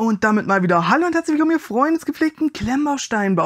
Und damit mal wieder Hallo und herzlich willkommen, ihr Freunde des gepflegten klemmbaustein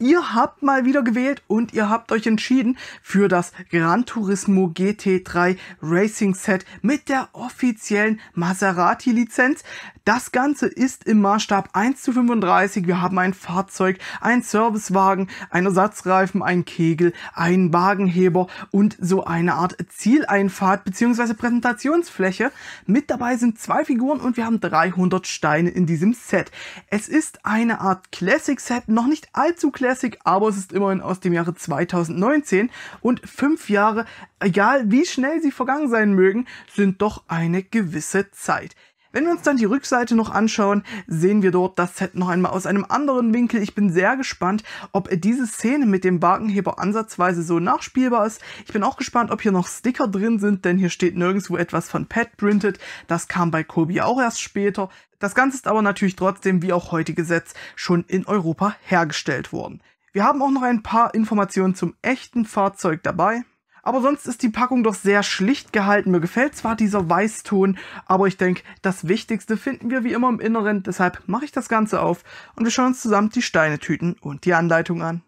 Ihr habt mal wieder gewählt und ihr habt euch entschieden für das Gran Turismo GT3 Racing Set mit der offiziellen Maserati-Lizenz. Das Ganze ist im Maßstab 1 zu 35. Wir haben ein Fahrzeug, einen Servicewagen, einen Ersatzreifen, einen Kegel, einen Wagenheber und so eine Art Zieleinfahrt bzw. Präsentationsfläche. Mit dabei sind zwei Figuren und wir haben 300 Steine in diesem Set. Es ist eine Art Classic-Set, noch nicht allzu Classic, aber es ist immerhin aus dem Jahre 2019 und fünf Jahre, egal wie schnell sie vergangen sein mögen, sind doch eine gewisse Zeit. Wenn wir uns dann die Rückseite noch anschauen, sehen wir dort das Set noch einmal aus einem anderen Winkel. Ich bin sehr gespannt, ob diese Szene mit dem Barkenheber ansatzweise so nachspielbar ist. Ich bin auch gespannt, ob hier noch Sticker drin sind, denn hier steht nirgendwo etwas von Pat printed. Das kam bei Kobi auch erst später. Das Ganze ist aber natürlich trotzdem, wie auch heute Gesetz, schon in Europa hergestellt worden. Wir haben auch noch ein paar Informationen zum echten Fahrzeug dabei. Aber sonst ist die Packung doch sehr schlicht gehalten. Mir gefällt zwar dieser Weißton, aber ich denke, das Wichtigste finden wir wie immer im Inneren. Deshalb mache ich das Ganze auf und wir schauen uns zusammen die Steinetüten und die Anleitung an.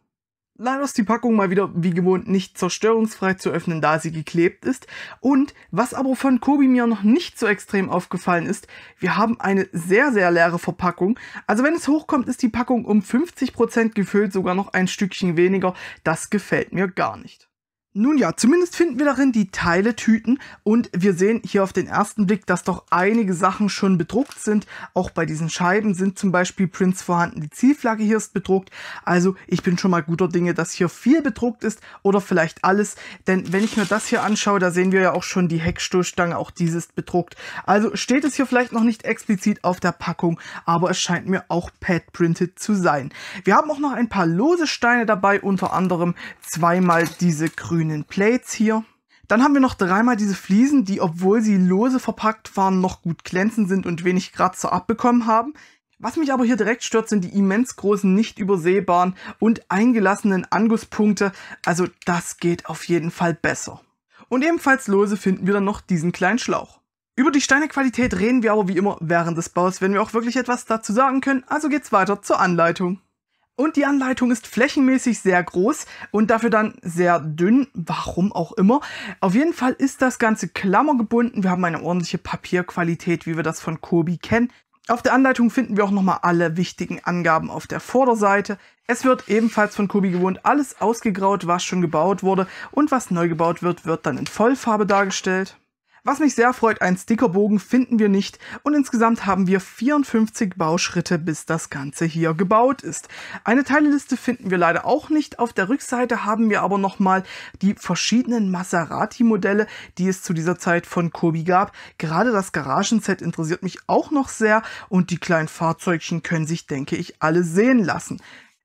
Leider ist die Packung mal wieder wie gewohnt nicht zerstörungsfrei zu öffnen, da sie geklebt ist. Und was aber von Kobi mir noch nicht so extrem aufgefallen ist, wir haben eine sehr, sehr leere Verpackung. Also wenn es hochkommt, ist die Packung um 50% gefüllt, sogar noch ein Stückchen weniger. Das gefällt mir gar nicht. Nun ja, zumindest finden wir darin die Teiletüten und wir sehen hier auf den ersten Blick, dass doch einige Sachen schon bedruckt sind. Auch bei diesen Scheiben sind zum Beispiel Prints vorhanden, die Zielflagge hier ist bedruckt. Also ich bin schon mal guter Dinge, dass hier viel bedruckt ist oder vielleicht alles. Denn wenn ich mir das hier anschaue, da sehen wir ja auch schon die Heckstoßstange, auch dies ist bedruckt. Also steht es hier vielleicht noch nicht explizit auf der Packung, aber es scheint mir auch pad-printed zu sein. Wir haben auch noch ein paar lose Steine dabei, unter anderem zweimal diese grüne grünen Plates hier. Dann haben wir noch dreimal diese Fliesen, die, obwohl sie lose verpackt waren, noch gut glänzend sind und wenig Kratzer abbekommen haben. Was mich aber hier direkt stört, sind die immens großen, nicht übersehbaren und eingelassenen Angusspunkte. Also das geht auf jeden Fall besser. Und ebenfalls lose finden wir dann noch diesen kleinen Schlauch. Über die Steinequalität reden wir aber wie immer während des Baus, wenn wir auch wirklich etwas dazu sagen können, also geht's weiter zur Anleitung. Und die Anleitung ist flächenmäßig sehr groß und dafür dann sehr dünn, warum auch immer. Auf jeden Fall ist das Ganze klammergebunden. Wir haben eine ordentliche Papierqualität, wie wir das von Kobi kennen. Auf der Anleitung finden wir auch nochmal alle wichtigen Angaben auf der Vorderseite. Es wird ebenfalls von Kobi gewohnt alles ausgegraut, was schon gebaut wurde und was neu gebaut wird, wird dann in Vollfarbe dargestellt. Was mich sehr freut, ein Stickerbogen finden wir nicht und insgesamt haben wir 54 Bauschritte, bis das Ganze hier gebaut ist. Eine Teileliste finden wir leider auch nicht. Auf der Rückseite haben wir aber nochmal die verschiedenen Maserati-Modelle, die es zu dieser Zeit von Kobi gab. Gerade das Garagenset interessiert mich auch noch sehr und die kleinen Fahrzeugchen können sich, denke ich, alle sehen lassen.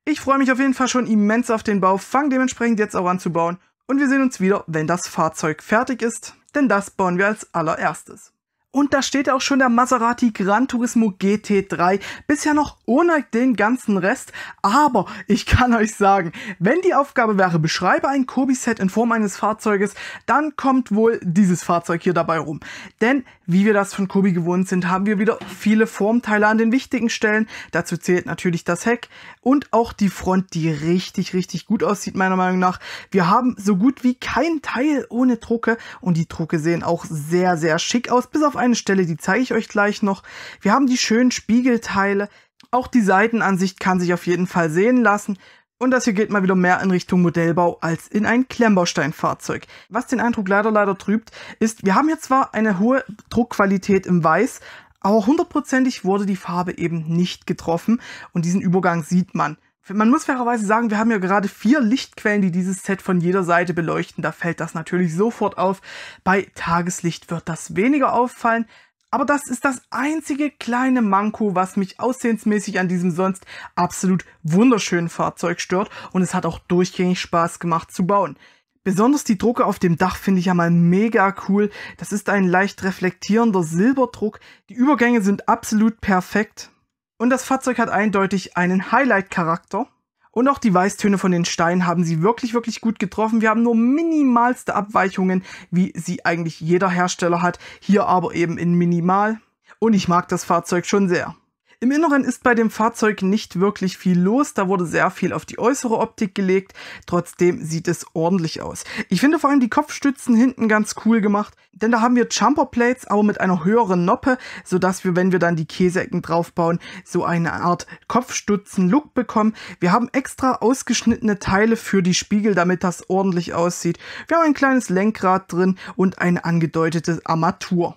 Ich freue mich auf jeden Fall schon immens auf den Bau, fange dementsprechend jetzt auch an zu bauen und wir sehen uns wieder, wenn das Fahrzeug fertig ist, denn das bauen wir als allererstes. Und da steht auch schon der Maserati Gran Turismo GT3. Bisher noch ohne den ganzen Rest. Aber ich kann euch sagen, wenn die Aufgabe wäre, beschreibe ein Kobi-Set in Form eines Fahrzeuges, dann kommt wohl dieses Fahrzeug hier dabei rum. Denn wie wir das von Kobi gewohnt sind, haben wir wieder viele Formteile an den wichtigen Stellen. Dazu zählt natürlich das Heck und auch die Front, die richtig, richtig gut aussieht, meiner Meinung nach. Wir haben so gut wie kein Teil ohne Drucke und die Drucke sehen auch sehr, sehr schick aus, bis auf eine Stelle, die zeige ich euch gleich noch. Wir haben die schönen Spiegelteile. Auch die Seitenansicht kann sich auf jeden Fall sehen lassen. Und das hier geht mal wieder mehr in Richtung Modellbau als in ein Klemmbausteinfahrzeug. Was den Eindruck leider leider trübt, ist, wir haben hier zwar eine hohe Druckqualität im Weiß, aber hundertprozentig wurde die Farbe eben nicht getroffen und diesen Übergang sieht man. Man muss fairerweise sagen, wir haben ja gerade vier Lichtquellen, die dieses Set von jeder Seite beleuchten. Da fällt das natürlich sofort auf. Bei Tageslicht wird das weniger auffallen. Aber das ist das einzige kleine Manko, was mich aussehensmäßig an diesem sonst absolut wunderschönen Fahrzeug stört und es hat auch durchgängig Spaß gemacht zu bauen. Besonders die Drucke auf dem Dach finde ich ja mal mega cool. Das ist ein leicht reflektierender Silberdruck. Die Übergänge sind absolut perfekt. Und das Fahrzeug hat eindeutig einen Highlight-Charakter. Und auch die Weißtöne von den Steinen haben sie wirklich, wirklich gut getroffen. Wir haben nur minimalste Abweichungen, wie sie eigentlich jeder Hersteller hat. Hier aber eben in minimal. Und ich mag das Fahrzeug schon sehr. Im Inneren ist bei dem Fahrzeug nicht wirklich viel los, da wurde sehr viel auf die äußere Optik gelegt, trotzdem sieht es ordentlich aus. Ich finde vor allem die Kopfstützen hinten ganz cool gemacht, denn da haben wir Jumper aber mit einer höheren Noppe, sodass wir, wenn wir dann die Käseecken draufbauen, so eine Art kopfstützen look bekommen. Wir haben extra ausgeschnittene Teile für die Spiegel, damit das ordentlich aussieht. Wir haben ein kleines Lenkrad drin und eine angedeutete Armatur.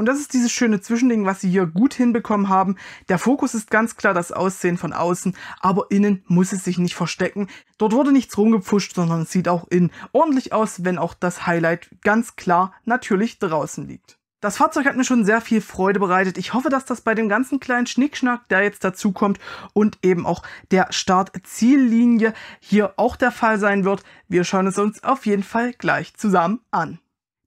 Und das ist dieses schöne Zwischending, was sie hier gut hinbekommen haben. Der Fokus ist ganz klar das Aussehen von außen, aber innen muss es sich nicht verstecken. Dort wurde nichts rumgepfuscht, sondern es sieht auch innen ordentlich aus, wenn auch das Highlight ganz klar natürlich draußen liegt. Das Fahrzeug hat mir schon sehr viel Freude bereitet. Ich hoffe, dass das bei dem ganzen kleinen Schnickschnack, der jetzt dazukommt und eben auch der Start-Ziellinie hier auch der Fall sein wird. Wir schauen es uns auf jeden Fall gleich zusammen an.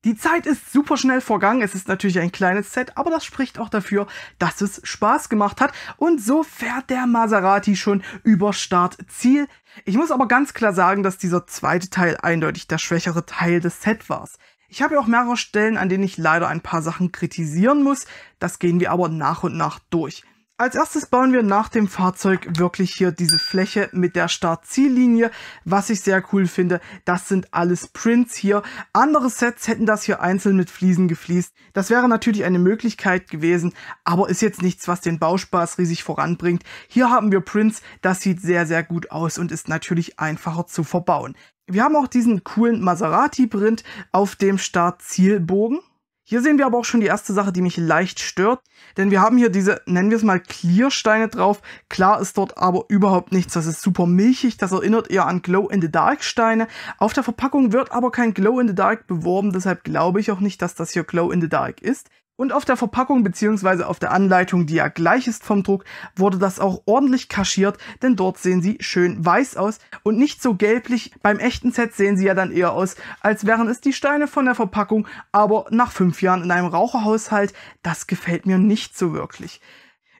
Die Zeit ist super schnell vergangen. Es ist natürlich ein kleines Set, aber das spricht auch dafür, dass es Spaß gemacht hat. Und so fährt der Maserati schon über Startziel. Ich muss aber ganz klar sagen, dass dieser zweite Teil eindeutig der schwächere Teil des Set war. Ich habe ja auch mehrere Stellen, an denen ich leider ein paar Sachen kritisieren muss. Das gehen wir aber nach und nach durch. Als erstes bauen wir nach dem Fahrzeug wirklich hier diese Fläche mit der Start-Ziellinie, was ich sehr cool finde. Das sind alles Prints hier. Andere Sets hätten das hier einzeln mit Fliesen gefliest. Das wäre natürlich eine Möglichkeit gewesen, aber ist jetzt nichts, was den Bauspaß riesig voranbringt. Hier haben wir Prints, das sieht sehr, sehr gut aus und ist natürlich einfacher zu verbauen. Wir haben auch diesen coolen Maserati-Print auf dem Start-Zielbogen. Hier sehen wir aber auch schon die erste Sache, die mich leicht stört, denn wir haben hier diese, nennen wir es mal, Clearsteine drauf. Klar ist dort aber überhaupt nichts, das ist super milchig, das erinnert eher an Glow-in-the-Dark-Steine. Auf der Verpackung wird aber kein Glow-in-the-Dark beworben, deshalb glaube ich auch nicht, dass das hier Glow-in-the-Dark ist. Und auf der Verpackung bzw. auf der Anleitung, die ja gleich ist vom Druck, wurde das auch ordentlich kaschiert, denn dort sehen sie schön weiß aus und nicht so gelblich. Beim echten Set sehen sie ja dann eher aus, als wären es die Steine von der Verpackung, aber nach fünf Jahren in einem Raucherhaushalt, das gefällt mir nicht so wirklich.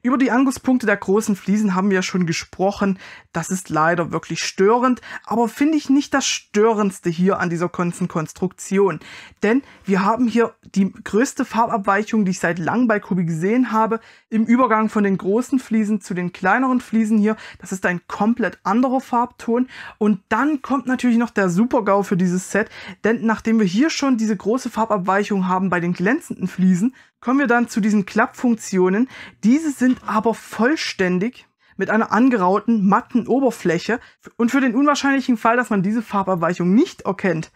Über die Angriffspunkte der großen Fliesen haben wir ja schon gesprochen. Das ist leider wirklich störend, aber finde ich nicht das störendste hier an dieser ganzen Konstruktion. Denn wir haben hier die größte Farbabweichung, die ich seit langem bei Kubi gesehen habe, im Übergang von den großen Fliesen zu den kleineren Fliesen hier. Das ist ein komplett anderer Farbton. Und dann kommt natürlich noch der Super-GAU für dieses Set, denn nachdem wir hier schon diese große Farbabweichung haben bei den glänzenden Fliesen, kommen wir dann zu diesen Klappfunktionen. Diese sind aber vollständig mit einer angerauten, matten Oberfläche. Und für den unwahrscheinlichen Fall, dass man diese Farbabweichung nicht erkennt,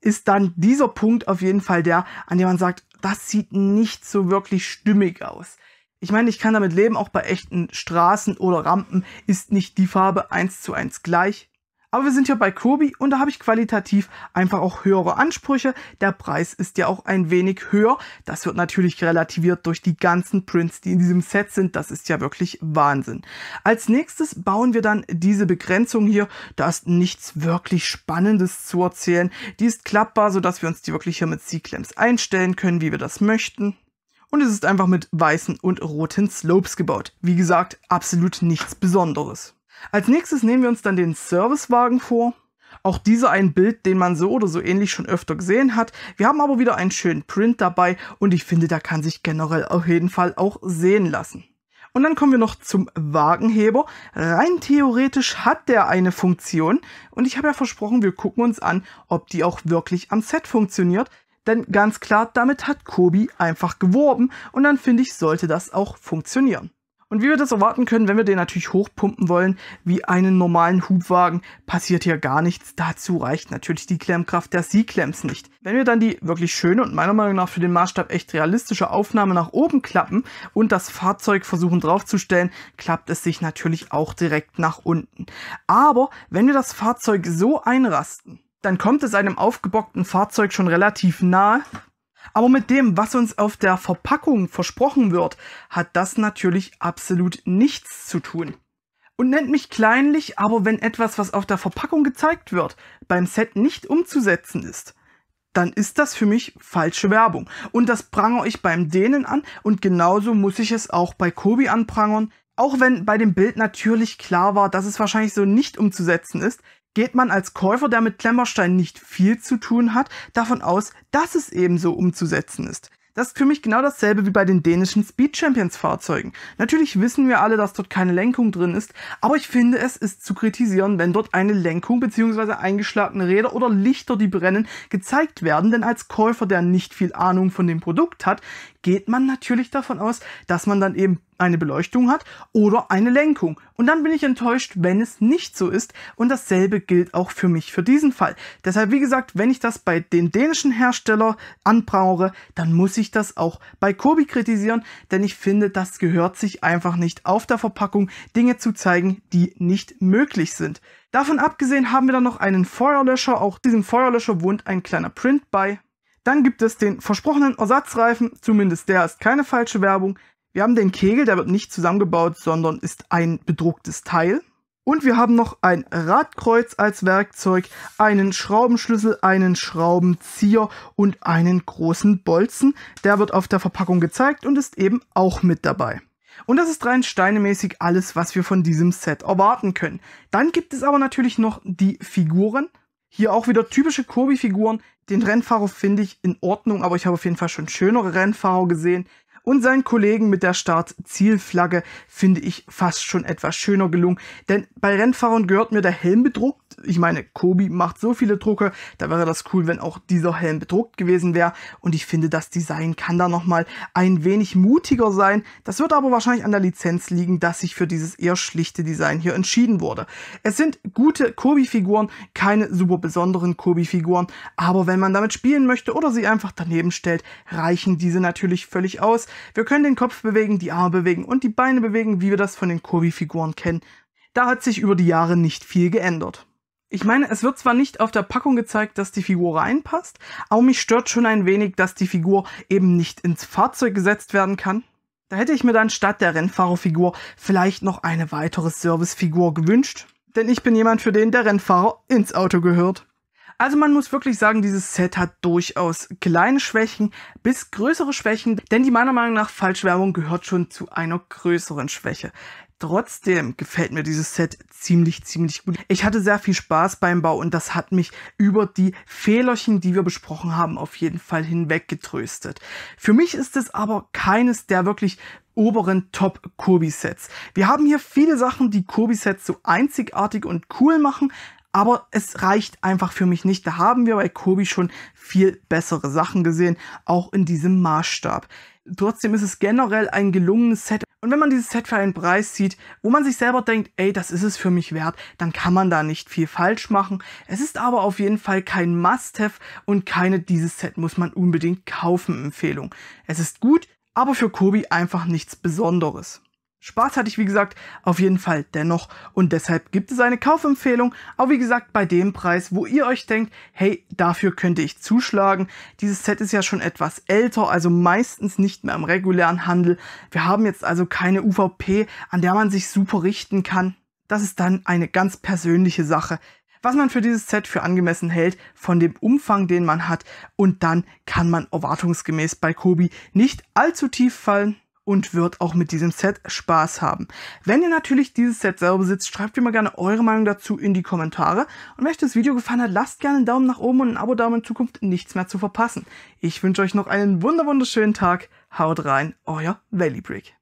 ist dann dieser Punkt auf jeden Fall der, an dem man sagt, das sieht nicht so wirklich stimmig aus. Ich meine, ich kann damit leben, auch bei echten Straßen oder Rampen ist nicht die Farbe eins zu eins gleich. Aber wir sind ja bei Kobi und da habe ich qualitativ einfach auch höhere Ansprüche. Der Preis ist ja auch ein wenig höher. Das wird natürlich relativiert durch die ganzen Prints, die in diesem Set sind. Das ist ja wirklich Wahnsinn. Als nächstes bauen wir dann diese Begrenzung hier. Da ist nichts wirklich Spannendes zu erzählen. Die ist klappbar, sodass wir uns die wirklich hier mit C-Clamps einstellen können, wie wir das möchten und es ist einfach mit weißen und roten Slopes gebaut. Wie gesagt, absolut nichts Besonderes. Als nächstes nehmen wir uns dann den Servicewagen vor. Auch dieser ein Bild, den man so oder so ähnlich schon öfter gesehen hat. Wir haben aber wieder einen schönen Print dabei und ich finde, da kann sich generell auf jeden Fall auch sehen lassen. Und dann kommen wir noch zum Wagenheber. Rein theoretisch hat der eine Funktion und ich habe ja versprochen, wir gucken uns an, ob die auch wirklich am Set funktioniert. Denn ganz klar, damit hat Kobi einfach geworben und dann finde ich, sollte das auch funktionieren. Und wie wir das erwarten können, wenn wir den natürlich hochpumpen wollen, wie einen normalen Hubwagen, passiert hier gar nichts. Dazu reicht natürlich die Klemmkraft der C-Clamps nicht. Wenn wir dann die wirklich schöne und meiner Meinung nach für den Maßstab echt realistische Aufnahme nach oben klappen und das Fahrzeug versuchen draufzustellen, klappt es sich natürlich auch direkt nach unten. Aber wenn wir das Fahrzeug so einrasten, dann kommt es einem aufgebockten Fahrzeug schon relativ nahe aber mit dem, was uns auf der Verpackung versprochen wird, hat das natürlich absolut nichts zu tun. Und nennt mich kleinlich, aber wenn etwas, was auf der Verpackung gezeigt wird, beim Set nicht umzusetzen ist, dann ist das für mich falsche Werbung. Und das prangere ich beim Dänen an und genauso muss ich es auch bei Kobi anprangern. Auch wenn bei dem Bild natürlich klar war, dass es wahrscheinlich so nicht umzusetzen ist, geht man als Käufer, der mit Klemmerstein nicht viel zu tun hat, davon aus, dass es ebenso umzusetzen ist. Das ist für mich genau dasselbe wie bei den dänischen Speed Champions Fahrzeugen. Natürlich wissen wir alle, dass dort keine Lenkung drin ist, aber ich finde, es ist zu kritisieren, wenn dort eine Lenkung bzw. eingeschlagene Räder oder Lichter, die brennen, gezeigt werden, denn als Käufer, der nicht viel Ahnung von dem Produkt hat, geht man natürlich davon aus, dass man dann eben eine Beleuchtung hat oder eine Lenkung. Und dann bin ich enttäuscht, wenn es nicht so ist. Und dasselbe gilt auch für mich für diesen Fall. Deshalb, wie gesagt, wenn ich das bei den dänischen Hersteller anbrauche, dann muss ich das auch bei Kobi kritisieren, denn ich finde, das gehört sich einfach nicht auf der Verpackung, Dinge zu zeigen, die nicht möglich sind. Davon abgesehen haben wir dann noch einen Feuerlöscher. Auch diesem Feuerlöscher wohnt ein kleiner Print bei. Dann gibt es den versprochenen Ersatzreifen, zumindest der ist keine falsche Werbung. Wir haben den Kegel, der wird nicht zusammengebaut, sondern ist ein bedrucktes Teil. Und wir haben noch ein Radkreuz als Werkzeug, einen Schraubenschlüssel, einen Schraubenzieher und einen großen Bolzen. Der wird auf der Verpackung gezeigt und ist eben auch mit dabei. Und das ist rein steinemäßig alles, was wir von diesem Set erwarten können. Dann gibt es aber natürlich noch die Figuren. Hier auch wieder typische Kirby-Figuren. Den Rennfahrer finde ich in Ordnung, aber ich habe auf jeden Fall schon schönere Rennfahrer gesehen und seinen Kollegen mit der Start-Zielflagge finde ich fast schon etwas schöner gelungen. Denn bei Rennfahrern gehört mir der Helmbedruck ich meine, Kobi macht so viele Drucke, da wäre das cool, wenn auch dieser Helm bedruckt gewesen wäre. Und ich finde, das Design kann da nochmal ein wenig mutiger sein. Das wird aber wahrscheinlich an der Lizenz liegen, dass sich für dieses eher schlichte Design hier entschieden wurde. Es sind gute Kobi-Figuren, keine super besonderen Kobi-Figuren, aber wenn man damit spielen möchte oder sie einfach daneben stellt, reichen diese natürlich völlig aus. Wir können den Kopf bewegen, die Arme bewegen und die Beine bewegen, wie wir das von den Kobi-Figuren kennen. Da hat sich über die Jahre nicht viel geändert ich meine, es wird zwar nicht auf der Packung gezeigt, dass die Figur reinpasst, aber mich stört schon ein wenig, dass die Figur eben nicht ins Fahrzeug gesetzt werden kann. Da hätte ich mir dann statt der Rennfahrerfigur vielleicht noch eine weitere Servicefigur gewünscht, denn ich bin jemand, für den der Rennfahrer ins Auto gehört. Also man muss wirklich sagen, dieses Set hat durchaus kleine Schwächen bis größere Schwächen, denn die meiner Meinung nach Falschwerbung gehört schon zu einer größeren Schwäche. Trotzdem gefällt mir dieses Set ziemlich, ziemlich gut. Ich hatte sehr viel Spaß beim Bau und das hat mich über die Fehlerchen, die wir besprochen haben, auf jeden Fall hinweg getröstet. Für mich ist es aber keines der wirklich oberen Top-Kobi-Sets. Wir haben hier viele Sachen, die Kobi-Sets so einzigartig und cool machen, aber es reicht einfach für mich nicht. Da haben wir bei Kobi schon viel bessere Sachen gesehen, auch in diesem Maßstab. Trotzdem ist es generell ein gelungenes Set. Und wenn man dieses Set für einen Preis sieht, wo man sich selber denkt, ey, das ist es für mich wert, dann kann man da nicht viel falsch machen. Es ist aber auf jeden Fall kein Must-Have und keine dieses Set muss man unbedingt kaufen Empfehlung. Es ist gut, aber für Kobi einfach nichts Besonderes. Spaß hatte ich, wie gesagt, auf jeden Fall dennoch. Und deshalb gibt es eine Kaufempfehlung, aber wie gesagt, bei dem Preis, wo ihr euch denkt, hey, dafür könnte ich zuschlagen. Dieses Set ist ja schon etwas älter, also meistens nicht mehr im regulären Handel. Wir haben jetzt also keine UVP, an der man sich super richten kann. Das ist dann eine ganz persönliche Sache was man für dieses Set für angemessen hält, von dem Umfang, den man hat. Und dann kann man erwartungsgemäß bei Kobi nicht allzu tief fallen und wird auch mit diesem Set Spaß haben. Wenn ihr natürlich dieses Set selber besitzt, schreibt mir mal gerne eure Meinung dazu in die Kommentare. Und wenn euch das Video gefallen hat, lasst gerne einen Daumen nach oben und ein Abo da, um in Zukunft nichts mehr zu verpassen. Ich wünsche euch noch einen wunderschönen Tag. Haut rein, euer Valley Brick.